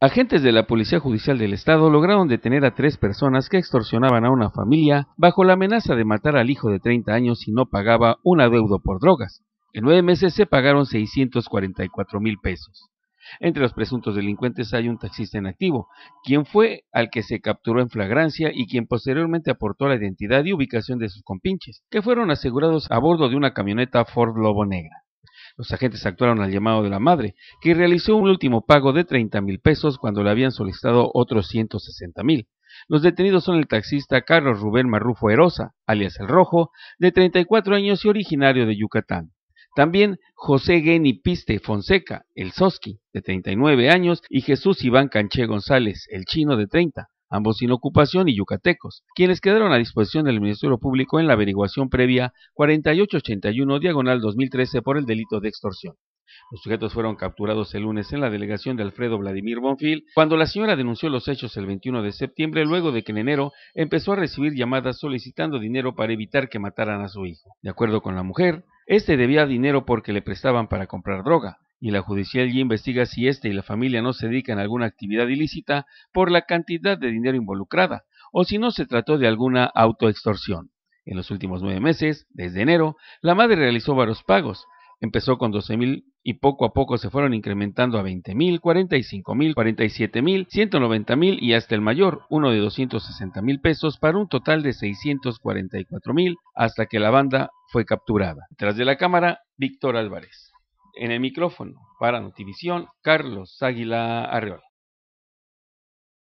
Agentes de la Policía Judicial del Estado lograron detener a tres personas que extorsionaban a una familia bajo la amenaza de matar al hijo de 30 años si no pagaba un adeudo por drogas. En nueve meses se pagaron 644 mil pesos. Entre los presuntos delincuentes hay un taxista en activo, quien fue al que se capturó en flagrancia y quien posteriormente aportó la identidad y ubicación de sus compinches, que fueron asegurados a bordo de una camioneta Ford Lobo Negra. Los agentes actuaron al llamado de la madre, que realizó un último pago de 30 mil pesos cuando le habían solicitado otros 160 mil. Los detenidos son el taxista Carlos Rubén Marrufo Erosa, alias El Rojo, de 34 años y originario de Yucatán. También José Geni Piste Fonseca, el Soski, de 39 años, y Jesús Iván Canché González, el chino de 30, ambos sin ocupación y yucatecos, quienes quedaron a disposición del Ministerio Público en la averiguación previa 4881 diagonal 2013 por el delito de extorsión. Los sujetos fueron capturados el lunes en la delegación de Alfredo Vladimir Bonfil, cuando la señora denunció los hechos el 21 de septiembre, luego de que en enero empezó a recibir llamadas solicitando dinero para evitar que mataran a su hijo. De acuerdo con la mujer, este debía dinero porque le prestaban para comprar droga y la judicial ya investiga si éste y la familia no se dedican a alguna actividad ilícita por la cantidad de dinero involucrada o si no se trató de alguna autoextorsión. En los últimos nueve meses, desde enero, la madre realizó varios pagos. Empezó con 12 mil y poco a poco se fueron incrementando a 20 mil, 45 mil, 47 mil, 190 mil y hasta el mayor, uno de 260 mil pesos para un total de 644 mil hasta que la banda fue capturada. Tras de la cámara, Víctor Álvarez. En el micrófono para Notivisión, Carlos Águila Arreola.